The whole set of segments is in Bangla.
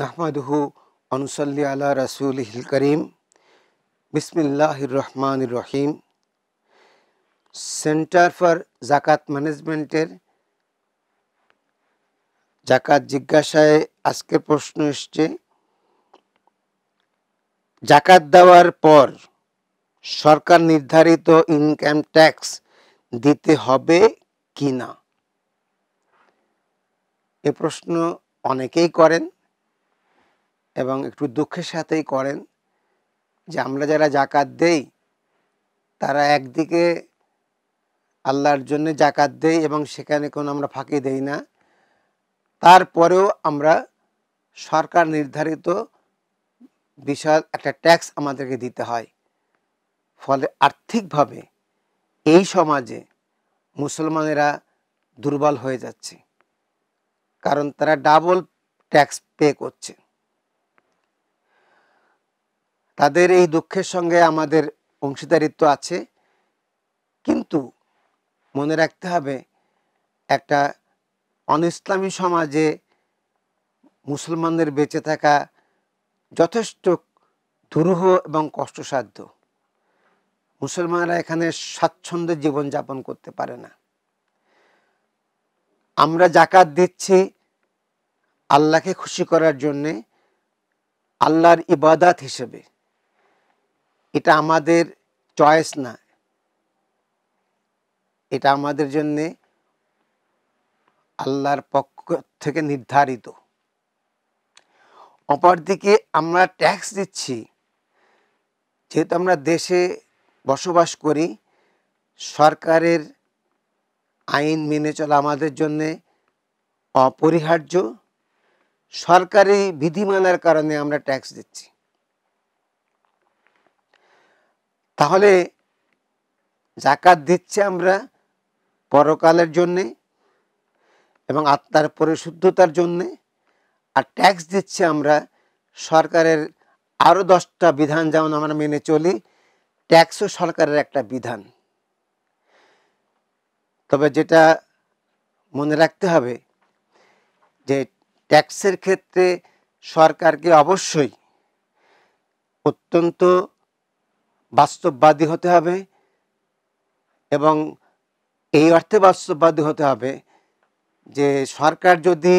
নাহমাদহু অনুসল্লি আলা রাসুল হিল করিম বিসমিল্লাহ রহমান রহিম সেন্টার ফর জাকাত ম্যানেজমেন্টের জাকাত জিজ্ঞাসায় আজকের প্রশ্ন এসছে জাকাত দেওয়ার পর সরকার নির্ধারিত ইনকাম ট্যাক্স দিতে হবে কি না এ প্রশ্ন অনেকেই করেন এবং একটু দুঃখের সাথেই করেন যে আমরা যারা জাকাত দেই তারা একদিকে আল্লাহর জন্য জাকাত দেই এবং সেখানে কোনো আমরা ফাঁকি দেই না তারপরেও আমরা সরকার নির্ধারিত বিশাল একটা ট্যাক্স আমাদেরকে দিতে হয় ফলে আর্থিকভাবে এই সমাজে মুসলমানেরা দুর্বল হয়ে যাচ্ছে কারণ তারা ডাবল ট্যাক্স পে করছে তাদের এই দুঃখের সঙ্গে আমাদের অংশীদারিত্ব আছে কিন্তু মনে রাখতে হবে একটা অনইসলামী সমাজে মুসলমানদের বেঁচে থাকা যথেষ্ট দুরূহ এবং কষ্টসাধ্য মুসলমানরা এখানে স্বাচ্ছন্দ্য জীবনযাপন করতে পারে না আমরা জাকাত দিচ্ছি আল্লাহকে খুশি করার জন্যে আল্লাহর ইবাদাত হিসেবে এটা আমাদের চয়েস না এটা আমাদের জন্যে আল্লাহর পক্ষ থেকে নির্ধারিত অপরদিকে আমরা ট্যাক্স দিচ্ছি যেহেতু আমরা দেশে বসবাস করি সরকারের আইন মেনে চলা আমাদের জন্যে অপরিহার্য সরকারি বিধিমানার কারণে আমরা ট্যাক্স দিচ্ছি তাহলে জাকাত দিচ্ছে আমরা পরকালের জন্যে এবং আত্মার পরিশুদ্ধতার জন্যে আর ট্যাক্স দিচ্ছে আমরা সরকারের আরও দশটা বিধান যেমন আমরা মেনে চলি ট্যাক্সও সরকারের একটা বিধান তবে যেটা মনে রাখতে হবে যে ট্যাক্সের ক্ষেত্রে সরকারকে অবশ্যই অত্যন্ত বাস্তববাদী হতে হবে এবং এই অর্থে বাস্তববাদী হতে হবে যে সরকার যদি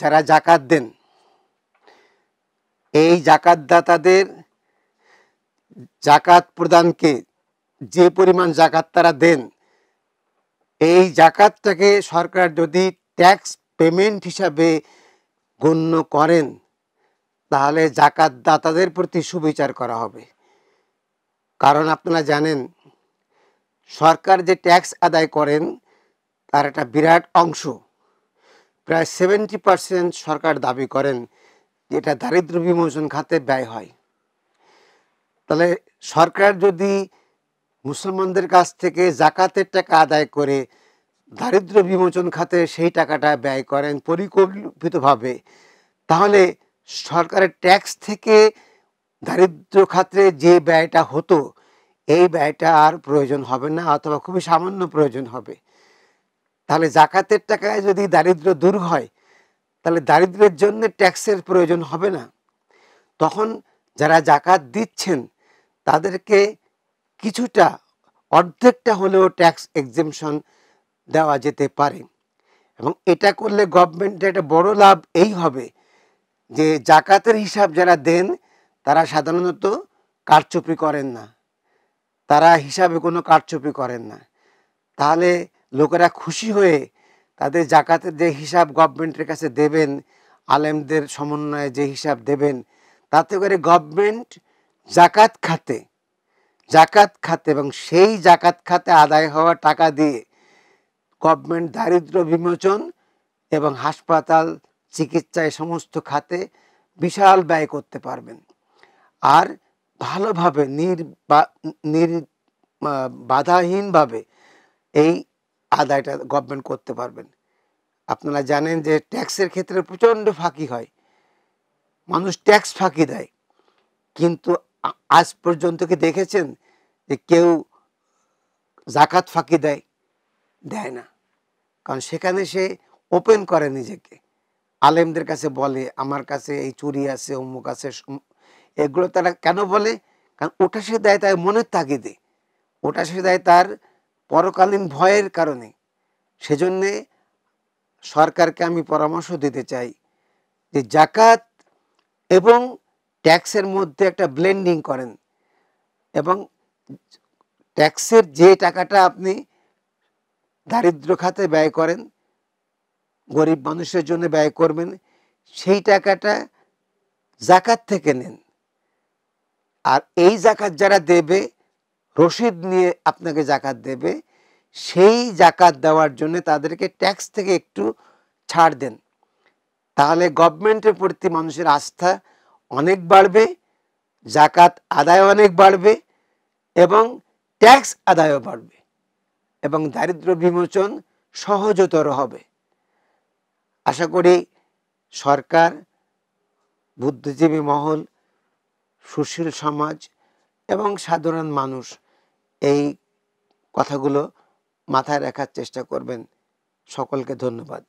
যারা জাকাত দেন এই জাকাতদাতাদের জাকাত প্রদানকে যে পরিমাণ জাকাত তারা দেন এই জাকাতটাকে সরকার যদি ট্যাক্স পেমেন্ট হিসাবে গণ্য করেন তাহলে জাকাতদাতাদের প্রতি সুবিচার করা হবে কারণ আপনারা জানেন সরকার যে ট্যাক্স আদায় করেন তার একটা বিরাট অংশ প্রায় সেভেন্টি পার্সেন্ট সরকার দাবি করেন এটা দারিদ্র বিমোচন খাতে ব্যয় হয় তাহলে সরকার যদি মুসলমানদের কাছ থেকে জাকাতের টাকা আদায় করে দারিদ্র বিমোচন খাতে সেই টাকাটা ব্যয় করেন পরিকল্পিতভাবে তাহলে সরকারের ট্যাক্স থেকে দারিদ্র খাত্রে যে ব্যয়টা হতো এই ব্যয়টা আর প্রয়োজন হবে না অথবা খুবই সামান্য প্রয়োজন হবে তাহলে জাকাতের টাকায় যদি দারিদ্র দূর হয় তাহলে দারিদ্রের জন্য ট্যাক্সের প্রয়োজন হবে না তখন যারা জাকাত দিচ্ছেন তাদেরকে কিছুটা অর্ধেকটা হলেও ট্যাক্স এক্সেমশন দেওয়া যেতে পারে এবং এটা করলে গভর্নমেন্টের একটা বড় লাভ এই হবে যে জাকাতের হিসাব যারা দেন তারা সাধারণত কারচুপি করেন না তারা হিসাবে কোনো কারচুপি করেন না তাহলে লোকেরা খুশি হয়ে তাদের জাকাতের যে হিসাব গভর্নমেন্টের কাছে দেবেন আলেমদের সমন্বয়ে যে হিসাব দেবেন তাতে করে গভর্নমেন্ট জাকাত খাতে জাকাত খাতে এবং সেই জাকাত খাতে আদায় হওয়া টাকা দিয়ে গভর্নমেন্ট দারিদ্র বিমোচন এবং হাসপাতাল চিকিৎসায় সমস্ত খাতে বিশাল ব্যয় করতে পারবেন আর ভালোভাবে নির্বা বাধাহীনভাবে এই আদায়টা গভর্নমেন্ট করতে পারবেন আপনারা জানেন যে ট্যাক্সের ক্ষেত্রে প্রচণ্ড ফাঁকি হয় মানুষ ট্যাক্স ফাঁকি দেয় কিন্তু আজ পর্যন্ত কি দেখেছেন যে কেউ জাকাত ফাঁকি দেয় দেয় না কারণ সেখানে সে ওপেন করে নিজেকে আলেমদের কাছে বলে আমার কাছে এই চুরি আছে অমুক আছে এগুলো তারা কেন বলে কারণ ওটা সে দেয় তার মনের তাগিদে ওটা সে দেয় তার পরকালীন ভয়ের কারণে সেজন্যে সরকারকে আমি পরামর্শ দিতে চাই যে জাকাত এবং ট্যাক্সের মধ্যে একটা ব্লেন্ডিং করেন এবং ট্যাক্সের যে টাকাটা আপনি দারিদ্র খাতে ব্যয় করেন গরিব মানুষের জন্য ব্যয় করবেন সেই টাকাটা জাকাত থেকে নেন আর এই জাকাত যারা দেবে রসিদ নিয়ে আপনাকে জাকাত দেবে সেই জাকাত দেওয়ার জন্য তাদেরকে ট্যাক্স থেকে একটু ছাড় দেন তাহলে গভর্নমেন্টের প্রতি মানুষের আস্থা অনেক বাড়বে জাকাত আদায় অনেক বাড়বে এবং ট্যাক্স আদায়ও বাড়বে এবং দারিদ্র বিমোচন সহজতর হবে আশা করি সরকার বুদ্ধিজীবী মহল সুশীল সমাজ এবং সাধারণ মানুষ এই কথাগুলো মাথায় রাখার চেষ্টা করবেন সকলকে ধন্যবাদ